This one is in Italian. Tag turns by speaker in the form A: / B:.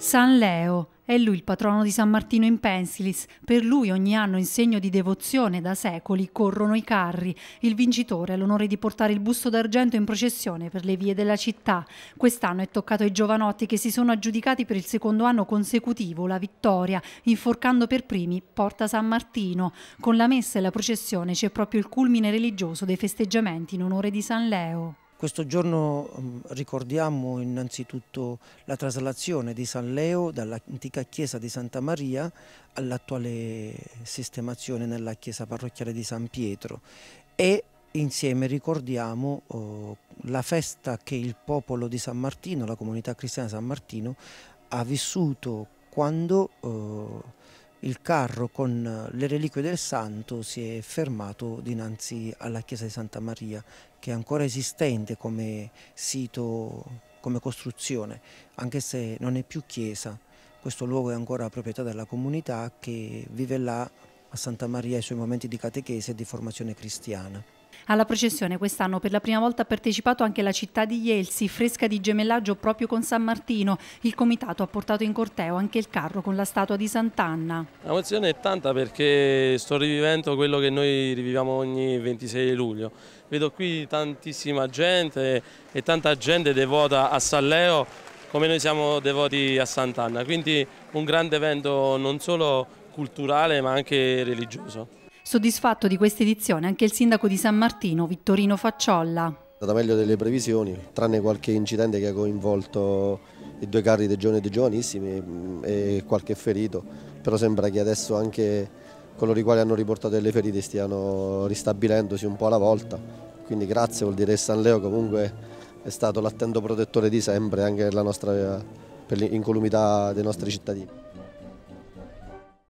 A: San Leo è lui il patrono di San Martino in Pensilis. Per lui ogni anno in segno di devozione da secoli corrono i carri. Il vincitore ha l'onore di portare il busto d'argento in processione per le vie della città. Quest'anno è toccato ai giovanotti che si sono aggiudicati per il secondo anno consecutivo la vittoria, inforcando per primi Porta San Martino. Con la messa e la processione c'è proprio il culmine religioso dei festeggiamenti in onore di San Leo.
B: Questo giorno mm, ricordiamo innanzitutto la traslazione di San Leo dall'antica chiesa di Santa Maria all'attuale sistemazione nella chiesa parrocchiale di San Pietro e insieme ricordiamo oh, la festa che il popolo di San Martino, la comunità cristiana di San Martino, ha vissuto quando... Oh, il carro con eh, le reliquie del santo si è fermato dinanzi alla chiesa di Santa Maria che è ancora esistente come sito, come costruzione, anche se non è più chiesa. Questo luogo è ancora proprietà della comunità che vive là a Santa Maria i suoi momenti di catechese e di formazione cristiana.
A: Alla processione quest'anno per la prima volta ha partecipato anche la città di Ielsi, fresca di gemellaggio proprio con San Martino. Il comitato ha portato in corteo anche il carro con la statua di Sant'Anna.
C: L'emozione è tanta perché sto rivivendo quello che noi riviviamo ogni 26 luglio. Vedo qui tantissima gente e tanta gente devota a San Leo come noi siamo devoti a Sant'Anna, quindi un grande evento non solo culturale ma anche religioso.
A: Soddisfatto di questa edizione anche il sindaco di San Martino, Vittorino Facciolla. È
D: stata meglio delle previsioni, tranne qualche incidente che ha coinvolto i due carri dei giovani e dei giovanissimi mm, e qualche ferito, però sembra che adesso anche coloro i quali hanno riportato delle ferite stiano ristabilendosi un po' alla volta, quindi grazie vuol dire che San Leo comunque è stato l'attento protettore di sempre anche per la nostra per l'incolumità dei nostri cittadini.